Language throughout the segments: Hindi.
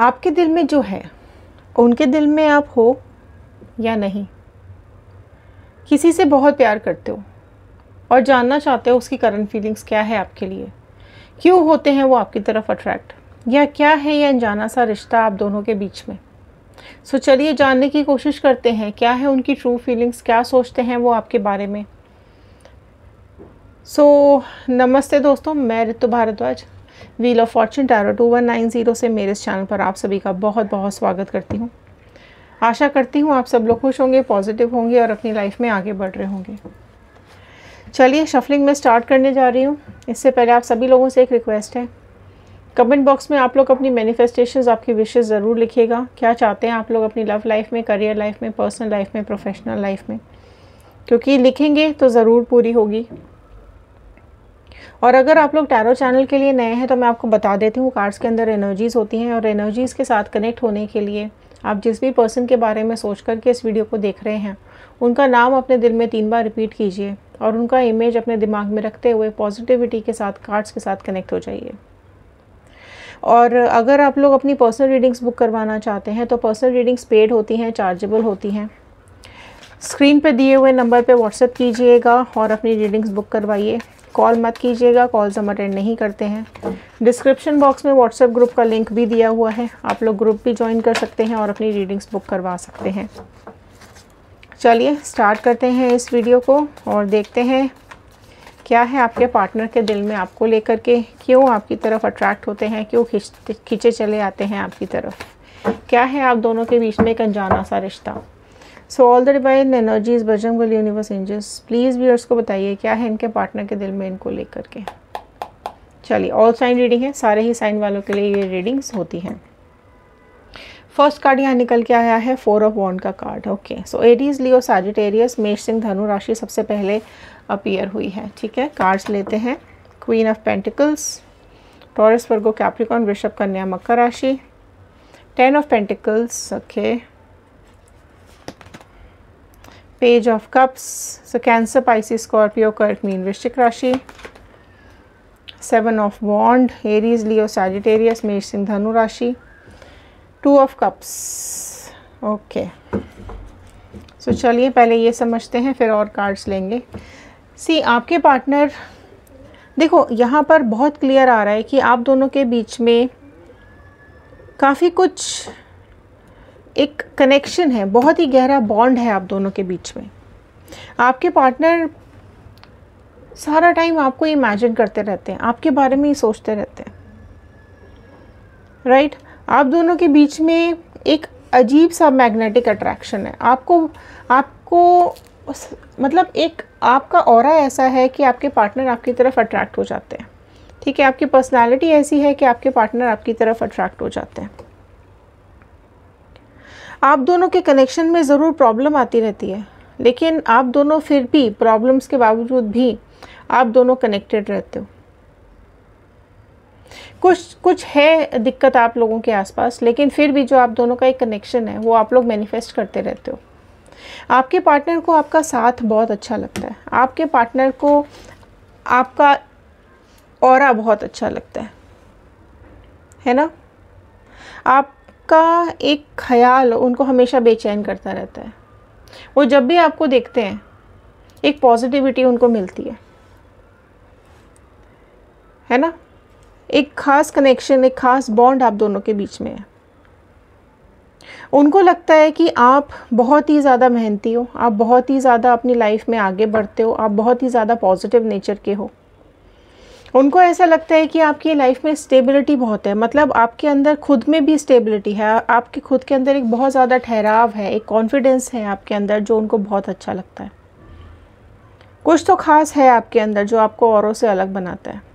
आपके दिल में जो है उनके दिल में आप हो या नहीं किसी से बहुत प्यार करते हो और जानना चाहते हो उसकी करंट फीलिंग्स क्या है आपके लिए क्यों होते हैं वो आपकी तरफ अट्रैक्ट या क्या है यह अनजाना सा रिश्ता आप दोनों के बीच में सो so, चलिए जानने की कोशिश करते हैं क्या है उनकी ट्रू फीलिंग्स क्या सोचते हैं वो आपके बारे में सो so, नमस्ते दोस्तों मैं Ritu Bhardwaj wheel of fortune tarot two one nine zero से मेरे इस चैनल पर आप सभी का बहुत बहुत स्वागत करती हूँ आशा करती हूँ आप सब लोग खुश होंगे पॉजिटिव होंगे और अपनी लाइफ में आगे बढ़ रहे होंगे चलिए शफलिंग में स्टार्ट करने जा रही हूँ इससे पहले आप सभी लोगों से एक रिक्वेस्ट है कमेंट बॉक्स में आप लोग अपनी मैनिफेस्टेशंस आपकी विशेज़ ज़रूर लिखिएगा क्या चाहते हैं आप लोग अपनी लव लाइफ में करियर लाइफ में पर्सनल लाइफ में प्रोफेशनल लाइफ में क्योंकि लिखेंगे तो ज़रूर पूरी होगी और अगर आप लोग टैरो चैनल के लिए नए हैं तो मैं आपको बता देती हूँ कार्ड्स के अंदर एनर्जीज़ होती हैं और एनर्जीज़ के साथ कनेक्ट होने के लिए आप जिस भी पर्सन के बारे में सोच करके इस वीडियो को देख रहे हैं उनका नाम अपने दिल में तीन बार रिपीट कीजिए और उनका इमेज अपने दिमाग में रखते हुए पॉजिटिविटी के साथ कार्ड्स के साथ कनेक्ट हो जाइए और अगर आप लोग अपनी पर्सनल रीडिंग्स बुक करवाना चाहते हैं तो पर्सनल रीडिंग्स पेड होती हैं चार्जेबल होती हैं स्क्रीन पे दिए हुए नंबर पे व्हाट्सएप कीजिएगा और अपनी रीडिंग्स बुक करवाइए कॉल मत कीजिएगा कॉल्स हम अटेंड नहीं करते हैं डिस्क्रिप्शन बॉक्स में व्हाट्सएप ग्रुप का लिंक भी दिया हुआ है आप लोग ग्रुप भी ज्वाइन कर सकते हैं और अपनी रीडिंग्स बुक करवा सकते हैं चलिए स्टार्ट करते हैं इस वीडियो को और देखते हैं क्या है आपके पार्टनर के दिल में आपको लेकर के क्यों आपकी तरफ अट्रैक्ट होते हैं क्यों खींचते खींचे चले आते हैं आपकी तरफ क्या है आप दोनों के बीच में एक अनजाना सा रिश्ता so all the divine energies Bajrang Bali universe angels please viewers को बताइए क्या है इनके पार्टनर के दिल में इनको लेकर के चलिए ऑल साइन रीडिंग है सारे ही साइन वालों के लिए ये रीडिंग्स होती हैं फर्स्ट कार्ड यहाँ निकल के आया है फोर ऑफ वॉन्ड का card okay so Aries Leo Sagittarius मेष सिंह धनु राशि सबसे पहले अपीयर हुई है ठीक है कार्ड्स लेते हैं queen of pentacles Taurus Virgo Capricorn वृषभ कन्या मकर राशि ten of pentacles okay page of cups so cancer pisces scorpio correct mean vishik rashi seven of wand aries leo sagittarius mesh singh dhanu rashi two of cups okay so चलिए पहले ये समझते हैं फिर और कार्ड्स लेंगे सी आपके पार्टनर देखो यहाँ पर बहुत क्लियर आ रहा है कि आप दोनों के बीच में काफ़ी कुछ एक कनेक्शन है बहुत ही गहरा बॉन्ड है आप दोनों के बीच में आपके पार्टनर सारा टाइम आपको इमेजिन करते रहते हैं आपके बारे में ही सोचते रहते हैं राइट right? आप दोनों के बीच में एक अजीब सा मैग्नेटिक अट्रैक्शन है आपको आपको मतलब एक आपका और ऐसा है कि आपके पार्टनर आपकी तरफ अट्रैक्ट हो जाते हैं ठीक है आपकी पर्सनालिटी ऐसी है कि आपके पार्टनर आपकी तरफ अट्रैक्ट हो जाते हैं आप दोनों के कनेक्शन में ज़रूर प्रॉब्लम आती रहती है लेकिन आप दोनों फिर भी प्रॉब्लम्स के बावजूद भी आप दोनों कनेक्टेड रहते हो कुछ कुछ है दिक्कत आप लोगों के आसपास लेकिन फिर भी जो आप दोनों का एक कनेक्शन है वो आप लोग मैनिफेस्ट करते रहते हो आपके पार्टनर को आपका साथ बहुत अच्छा लगता है आपके पार्टनर को आपका और बहुत अच्छा लगता है है ना आप का एक ख्याल उनको हमेशा बेचैन करता रहता है वो जब भी आपको देखते हैं एक पॉजिटिविटी उनको मिलती है है ना एक ख़ास कनेक्शन एक ख़ास बॉन्ड आप दोनों के बीच में है उनको लगता है कि आप बहुत ही ज़्यादा मेहनती हो आप बहुत ही ज़्यादा अपनी लाइफ में आगे बढ़ते हो आप बहुत ही ज़्यादा पॉजिटिव नेचर के हो उनको ऐसा लगता है कि आपकी लाइफ में स्टेबिलिटी बहुत है मतलब आपके अंदर खुद में भी स्टेबिलिटी है आपके खुद के अंदर एक बहुत ज़्यादा ठहराव है एक कॉन्फिडेंस है आपके अंदर जो उनको बहुत अच्छा लगता है कुछ तो ख़ास है आपके अंदर जो आपको औरों से अलग बनाता है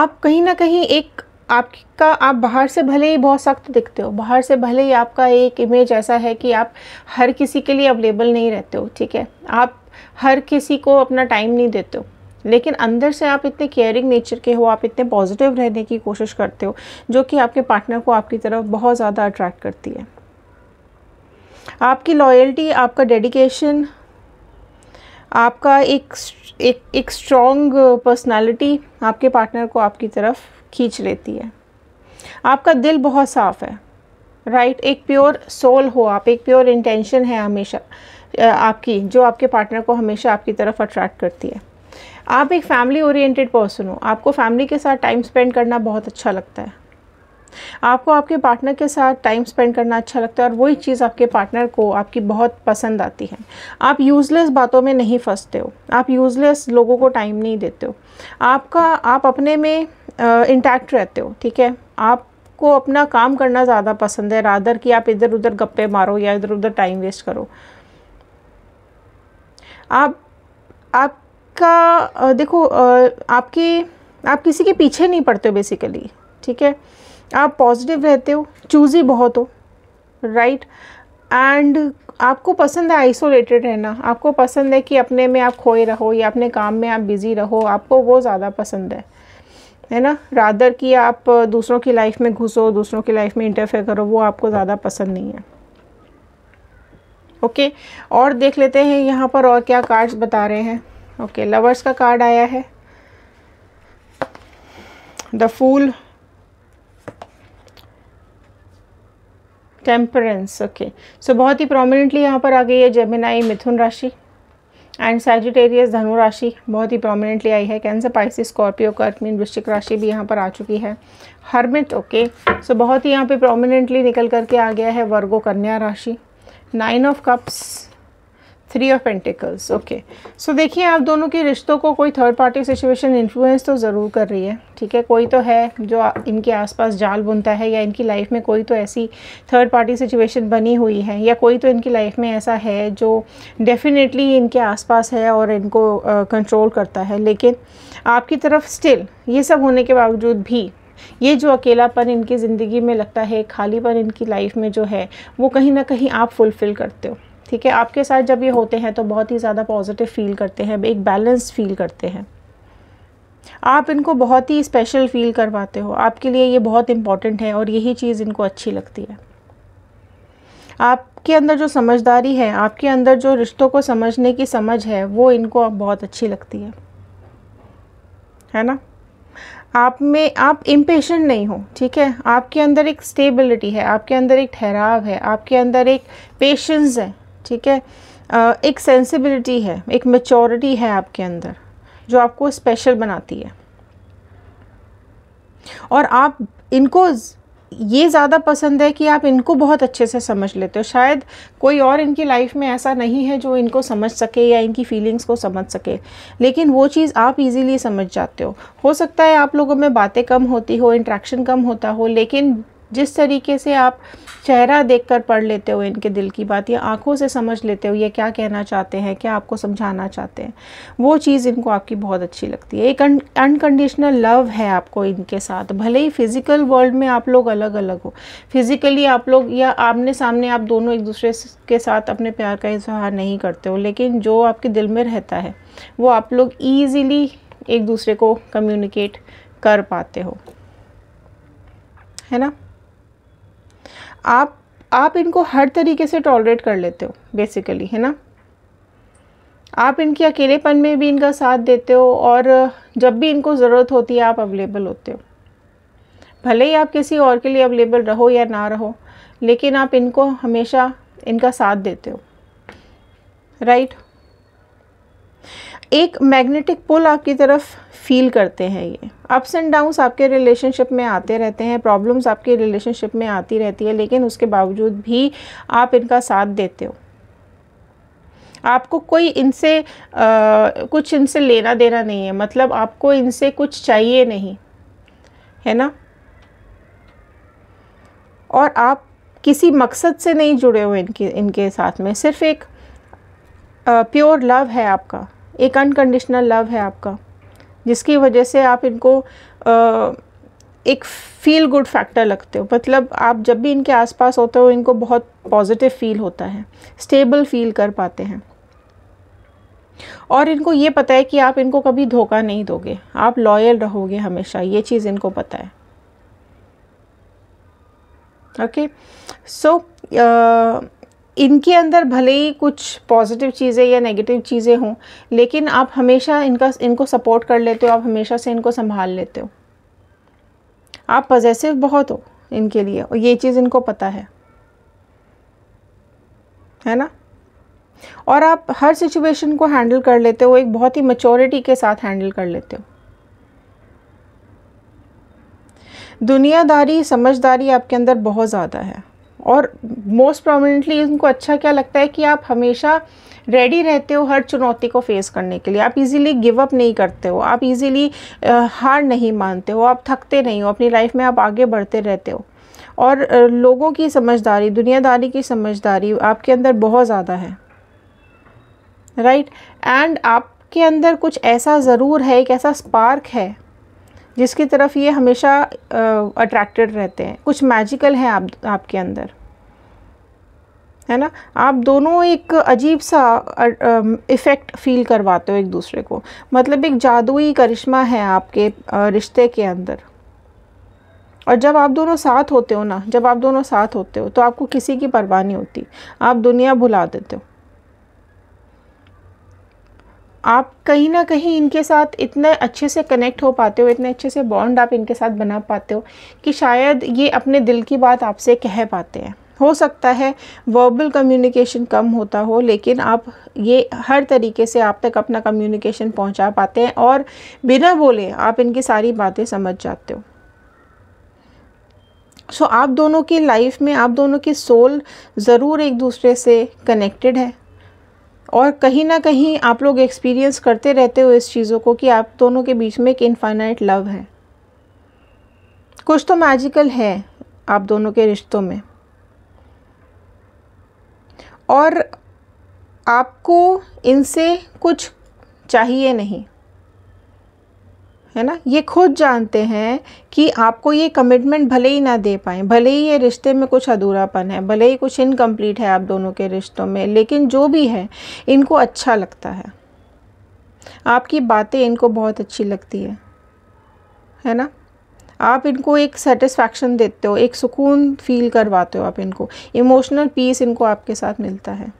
आप कहीं ना कहीं एक आपका आप बाहर से भले ही बहुत सख्त दिखते हो बाहर से भले ही आपका एक इमेज ऐसा है कि आप हर किसी के लिए अवेलेबल नहीं रहते हो ठीक है आप हर किसी को अपना टाइम नहीं देते हो लेकिन अंदर से आप इतने केयरिंग नेचर के हो आप इतने पॉजिटिव रहने की कोशिश करते हो जो कि आपके पार्टनर को आपकी तरफ बहुत ज़्यादा अट्रैक्ट करती है आपकी लॉयल्टी आपका डेडिकेशन आपका एक एक एक स्ट्रॉन्ग पर्सनालिटी आपके पार्टनर को आपकी तरफ खींच लेती है आपका दिल बहुत साफ़ है राइट right? एक प्योर सोल हो आप एक प्योर इंटेंशन है हमेशा आपकी जो आपके पार्टनर को हमेशा आपकी तरफ अट्रैक्ट करती है आप एक फैमिली ओरिएंटेड पर्सन हो आपको फैमिली के साथ टाइम स्पेंड करना बहुत अच्छा लगता है आपको आपके पार्टनर के साथ टाइम स्पेंड करना अच्छा लगता है और वही चीज़ आपके पार्टनर को आपकी बहुत पसंद आती है आप यूज़लेस बातों में नहीं फंसते हो आप यूज़लेस लोगों को टाइम नहीं देते हो आपका आप अपने में इंटैक्ट रहते हो ठीक है आप को अपना काम करना ज़्यादा पसंद है रादर कि आप इधर उधर गप्पे मारो या इधर उधर टाइम वेस्ट करो आप आप आपका देखो आपकी आप किसी के पीछे नहीं पड़ते हो बेसिकली ठीक है आप पॉजिटिव रहते हो चूज़ी बहुत हो राइट एंड आपको पसंद है आइसोलेटेड रहना आपको पसंद है कि अपने में आप खोए रहो या अपने काम में आप बिज़ी रहो आपको वो ज़्यादा पसंद है है ना रादर कि आप दूसरों की लाइफ में घुसो दूसरों की लाइफ में इंटरफेयर करो वो आपको ज़्यादा पसंद नहीं है ओके okay? और देख लेते हैं यहाँ पर और क्या कार्ड्स बता रहे हैं ओके लवर्स का कार्ड आया है the fool temperance okay so बहुत ही प्रोमिनेंटली यहाँ पर आ गई है जेमिनाई मिथुन राशि एंड सैजिटेरियस धनु राशि बहुत ही प्रोमिनेंटली आई है कैंसर पाइसी स्कॉर्पियो कर्मीन वृश्चिक राशि भी यहाँ पर आ चुकी है हरमिट ओके सो बहुत ही यहाँ पे प्रोमिनेंटली निकल करके आ गया है वर्गो कन्या राशि nine of cups three of pentacles okay so देखिए आप दोनों के रिश्तों को कोई थर्ड पार्टी सिचुएशन इन्फ्लुएंस तो ज़रूर कर रही है ठीक है कोई तो है जो इनके आसपास जाल बुनता है या इनकी लाइफ में कोई तो ऐसी थर्ड पार्टी सिचुएशन बनी हुई है या कोई तो इनकी लाइफ में ऐसा है जो डेफिनेटली इनके आसपास है और इनको कंट्रोल uh, करता है लेकिन आपकी तरफ स्टिल ये सब होने के बावजूद भी ये जो अकेलापन इनकी ज़िंदगी में लगता है खालीपन इनकी लाइफ में जो है वो कहीं ना कहीं आप फुलफ़िल करते हो ठीक है आपके साथ जब ये होते हैं तो बहुत ही ज़्यादा पॉजिटिव फील करते हैं एक बैलेंस फील करते हैं आप इनको बहुत ही स्पेशल फील करवाते हो आपके लिए ये बहुत इम्पॉर्टेंट है और यही चीज़ इनको अच्छी लगती है आपके अंदर जो समझदारी है आपके अंदर जो रिश्तों को समझने की समझ है वो इनको अब बहुत अच्छी लगती है है ना आप में आप इम्पेशन नहीं हो ठीक है आपके अंदर एक स्टेबिलिटी है आपके अंदर एक ठहराव है आपके अंदर एक पेशेंस है ठीक है एक सेंसिबिलिटी है एक मेचोरिटी है आपके अंदर जो आपको स्पेशल बनाती है और आप इनको ये ज़्यादा पसंद है कि आप इनको बहुत अच्छे से समझ लेते हो शायद कोई और इनकी लाइफ में ऐसा नहीं है जो इनको समझ सके या इनकी फीलिंग्स को समझ सके लेकिन वो चीज़ आप इजीली समझ जाते हो हो सकता है आप लोगों में बातें कम होती हो इंट्रैक्शन कम होता हो लेकिन जिस तरीके से आप चेहरा देखकर पढ़ लेते हो इनके दिल की बात या आंखों से समझ लेते हो ये क्या कहना चाहते हैं क्या आपको समझाना चाहते हैं वो चीज़ इनको आपकी बहुत अच्छी लगती है एक अनकंडीशनल लव है आपको इनके साथ भले ही फिज़िकल वर्ल्ड में आप लोग अलग अलग हो फिज़िकली आप लोग या आमने सामने आप दोनों एक दूसरे के साथ अपने प्यार का इजहार नहीं करते हो लेकिन जो आपके दिल में रहता है वो आप लोग ईज़िली एक दूसरे को कम्युनिकेट कर पाते हो है ना आप आप इनको हर तरीके से टॉलरेट कर लेते हो बेसिकली है ना आप इनके अकेलेपन में भी इनका साथ देते हो और जब भी इनको ज़रूरत होती है आप अवेलेबल होते हो भले ही आप किसी और के लिए अवेलेबल रहो या ना रहो लेकिन आप इनको हमेशा इनका साथ देते हो राइट एक मैग्नेटिक पुल आपकी तरफ फील करते हैं ये अप्स एंड डाउन्स आपके रिलेशनशिप में आते रहते हैं प्रॉब्लम्स आपके रिलेशनशिप में आती रहती है लेकिन उसके बावजूद भी आप इनका साथ देते हो आपको कोई इनसे कुछ इनसे लेना देना नहीं है मतलब आपको इनसे कुछ चाहिए नहीं है ना और आप किसी मकसद से नहीं जुड़े हो इनके इनके साथ में सिर्फ़ एक प्योर लव है आपका एक अनकंडीशनल लव है आपका जिसकी वजह से आप इनको आ, एक फील गुड फैक्टर लगते हो मतलब आप जब भी इनके आसपास होते हो इनको बहुत पॉजिटिव फील होता है स्टेबल फील कर पाते हैं और इनको ये पता है कि आप इनको कभी धोखा नहीं दोगे आप लॉयल रहोगे हमेशा ये चीज़ इनको पता है okay okay? So so, uh, इनके अंदर भले ही कुछ पॉजिटिव चीज़ें या नेगेटिव चीज़ें हों लेकिन आप हमेशा इनका इनको सपोर्ट कर लेते हो आप हमेशा से इनको संभाल लेते हो आप पजेसिव बहुत हो इनके लिए और ये चीज़ इनको पता है है ना और आप हर सिचुएशन को हैंडल कर लेते हो एक बहुत ही मचोरिटी के साथ हैंडल कर लेते हो दुनियादारी समझदारी आपके अंदर बहुत ज़्यादा है और मोस्ट प्रोमिनेंटली इनको अच्छा क्या लगता है कि आप हमेशा रेडी रहते हो हर चुनौती को फेस करने के लिए आप इजीली गिव अप नहीं करते हो आप इजीली हार नहीं मानते हो आप थकते नहीं हो अपनी लाइफ में आप आगे बढ़ते रहते हो और लोगों की समझदारी दुनियादारी की समझदारी आपके अंदर बहुत ज़्यादा है राइट right? एंड आपके अंदर कुछ ऐसा ज़रूर है एक ऐसा स्पार्क है जिसकी तरफ ये हमेशा अट्रैक्टेड रहते हैं कुछ मैजिकल है आप आपके अंदर है ना आप दोनों एक अजीब सा इफ़ेक्ट फील करवाते हो एक दूसरे को मतलब एक जादुई करिश्मा है आपके रिश्ते के अंदर और जब आप दोनों साथ होते हो ना जब आप दोनों साथ होते हो तो आपको किसी की परवाह नहीं होती आप दुनिया भुला देते हो आप कहीं ना कहीं इनके साथ इतने अच्छे से कनेक्ट हो पाते हो इतने अच्छे से बॉन्ड आप इनके साथ बना पाते हो कि शायद ये अपने दिल की बात आपसे कह पाते हैं हो सकता है वर्बल कम्युनिकेशन कम होता हो लेकिन आप ये हर तरीके से आप तक अपना कम्युनिकेशन पहुंचा पाते हैं और बिना बोले आप इनकी सारी बातें समझ जाते हो सो so, आप दोनों की लाइफ में आप दोनों की सोल ज़रूर एक दूसरे से कनेक्टेड है और कहीं ना कहीं आप लोग एक्सपीरियंस करते रहते हो इस चीज़ों को कि आप दोनों के बीच में एक इनफाइनाइट लव है कुछ तो मैजिकल है आप दोनों के रिश्तों में और आपको इनसे कुछ चाहिए नहीं है ना ये खुद जानते हैं कि आपको ये कमिटमेंट भले ही ना दे पाएँ भले ही ये रिश्ते में कुछ अधूरापन है भले ही कुछ इनकम्प्लीट है आप दोनों के रिश्तों में लेकिन जो भी है इनको अच्छा लगता है आपकी बातें इनको बहुत अच्छी लगती है है ना आप इनको एक सेटिस्फैक्शन देते हो एक सुकून फील करवाते हो आप इनको इमोशनल पीस इनको आपके साथ मिलता है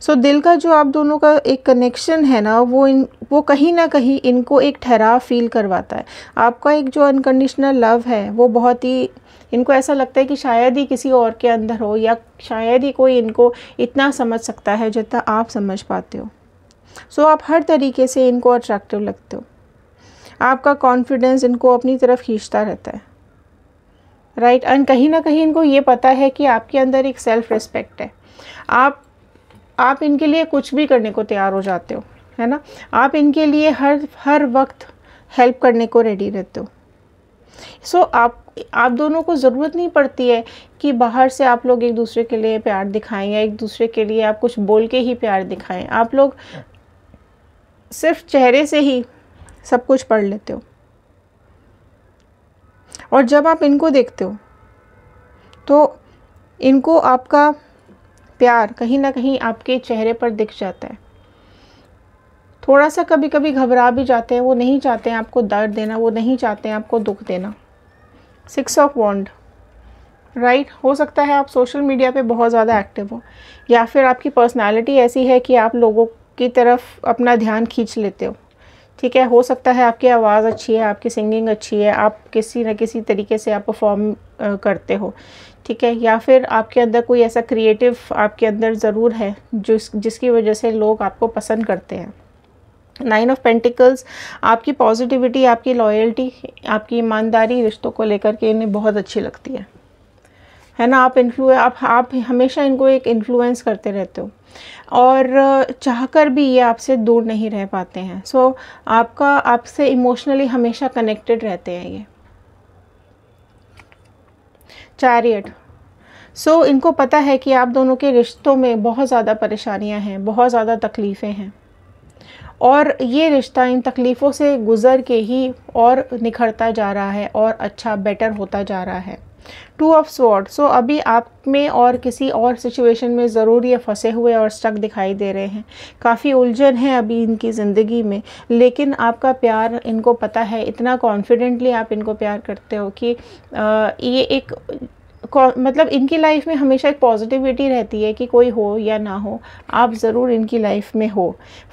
सो so, दिल का जो आप दोनों का एक कनेक्शन है ना वो इन वो कहीं ना कहीं इनको एक ठहराव फील करवाता है आपका एक जो अनकंडीशनल लव है वो बहुत ही इनको ऐसा लगता है कि शायद ही किसी और के अंदर हो या शायद ही कोई इनको इतना समझ सकता है जितना आप समझ पाते हो सो so, आप हर तरीके से इनको अट्रैक्टिव लगते हो आपका कॉन्फिडेंस इनको अपनी तरफ खींचता रहता है राइट right? एंड कहीं ना कहीं इनको ये पता है कि आपके अंदर एक सेल्फ़ रिस्पेक्ट है आप आप इनके लिए कुछ भी करने को तैयार हो जाते हो है ना आप इनके लिए हर हर वक्त हेल्प करने को रेडी रहते हो सो so, आप आप दोनों को ज़रूरत नहीं पड़ती है कि बाहर से आप लोग एक दूसरे के लिए प्यार दिखाएं या एक दूसरे के लिए आप कुछ बोल के ही प्यार दिखाएं आप लोग सिर्फ चेहरे से ही सब कुछ पढ़ लेते हो और जब आप इनको देखते हो तो इनको आपका प्यार कहीं ना कहीं आपके चेहरे पर दिख जाता है थोड़ा सा कभी कभी घबरा भी जाते हैं वो नहीं चाहते हैं आपको दर्द देना वो नहीं चाहते हैं आपको दुख देना सिक्स ऑफ वॉन्ड राइट हो सकता है आप सोशल मीडिया पे बहुत ज़्यादा एक्टिव हो या फिर आपकी पर्सनालिटी ऐसी है कि आप लोगों की तरफ अपना ध्यान खींच लेते हो ठीक है हो सकता है आपकी आवाज़ अच्छी है आपकी सिंगिंग अच्छी है आप किसी न किसी तरीके से आप परफॉर्म करते हो ठीक है या फिर आपके अंदर कोई ऐसा क्रिएटिव आपके अंदर ज़रूर है जो जिसकी वजह से लोग आपको पसंद करते हैं नाइन ऑफ पेंटिकल्स आपकी पॉजिटिविटी आपकी लॉयल्टी आपकी ईमानदारी रिश्तों को लेकर के इन्हें बहुत अच्छी लगती है है ना आप इन्फ्लू आप आप हमेशा इनको एक इन्फ्लुएंस करते रहते हो और चाह कर भी ये आपसे दूर नहीं रह पाते हैं सो so, आपका आपसे इमोशनली हमेशा कनेक्टेड रहते हैं ये चैरियट सो so, इनको पता है कि आप दोनों के रिश्तों में बहुत ज़्यादा परेशानियां हैं बहुत ज़्यादा तकलीफ़ें हैं और ये रिश्ता इन तकलीफ़ों से गुज़र के ही और निखरता जा रहा है और अच्छा बेटर होता जा रहा है टू ऑफ स्वॉर्ड सो अभी आप में और किसी और सिचुएशन में ज़रूर ये फंसे हुए और स्टक दिखाई दे रहे हैं काफ़ी उलझन है अभी इनकी ज़िंदगी में लेकिन आपका प्यार इनको पता है इतना कॉन्फिडेंटली आप इनको प्यार करते हो कि ये एक मतलब इनकी लाइफ में हमेशा एक पॉजिटिविटी रहती है कि कोई हो या ना हो आप ज़रूर इनकी लाइफ में हो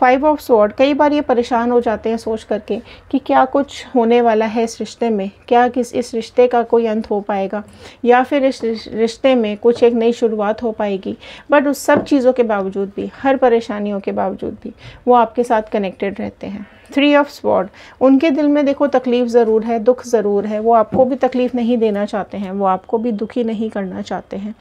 फाइव ऑफ स्वॉर्ड कई बार ये परेशान हो जाते हैं सोच करके कि क्या कुछ होने वाला है इस रिश्ते में क्या किस इस रिश्ते का कोई अंत हो पाएगा या फिर इस रिश्ते में कुछ एक नई शुरुआत हो पाएगी बट उस सब चीज़ों के बावजूद भी हर परेशानियों के बावजूद भी वो आपके साथ कनेक्टेड रहते हैं थ्री ऑफ स्वॉर्ड उनके दिल में देखो तकलीफ़ ज़रूर है दुख ज़रूर है वो आपको भी तकलीफ़ नहीं देना चाहते हैं वो आपको भी दुखी नहीं करना चाहते हैं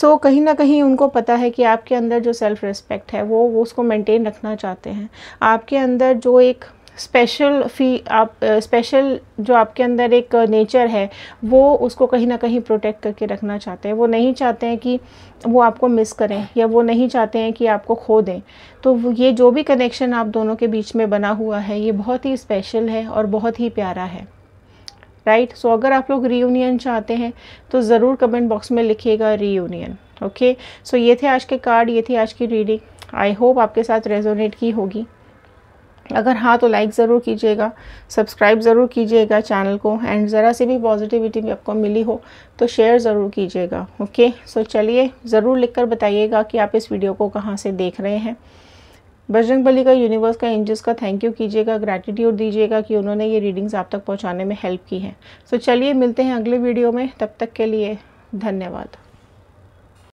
सो so, कहीं ना कहीं उनको पता है कि आपके अंदर जो सेल्फ़ रिस्पेक्ट है वो वो उसको मेंटेन रखना चाहते हैं आपके अंदर जो एक स्पेशल फी आप स्पेशल जो आपके अंदर एक नेचर है वो उसको कहीं ना कहीं प्रोटेक्ट करके रखना चाहते हैं वो नहीं चाहते हैं कि वो आपको मिस करें या वो नहीं चाहते हैं कि आपको खो दें तो ये जो भी कनेक्शन आप दोनों के बीच में बना हुआ है ये बहुत ही स्पेशल है और बहुत ही प्यारा है राइट right? सो so, अगर आप लोग रीयूनियन चाहते हैं तो ज़रूर कमेंट बॉक्स में लिखिएगा रीयूनियन ओके सो ये थे आज के कार्ड ये थी आज की रीडिंग आई होप आपके साथ रेजोनेट की होगी अगर हाँ तो लाइक ज़रूर कीजिएगा सब्सक्राइब ज़रूर कीजिएगा चैनल को एंड ज़रा सी भी पॉजिटिविटी भी आपको मिली हो तो शेयर ज़रूर कीजिएगा ओके सो चलिए ज़रूर लिखकर बताइएगा कि आप इस वीडियो को कहाँ से देख रहे हैं बजरंग बली का यूनिवर्स का एंजल्स का थैंक यू कीजिएगा ग्रैटिट्यूड दीजिएगा कि उन्होंने ये रीडिंग्स आप तक पहुँचाने में हेल्प की है सो चलिए मिलते हैं अगले वीडियो में तब तक के लिए धन्यवाद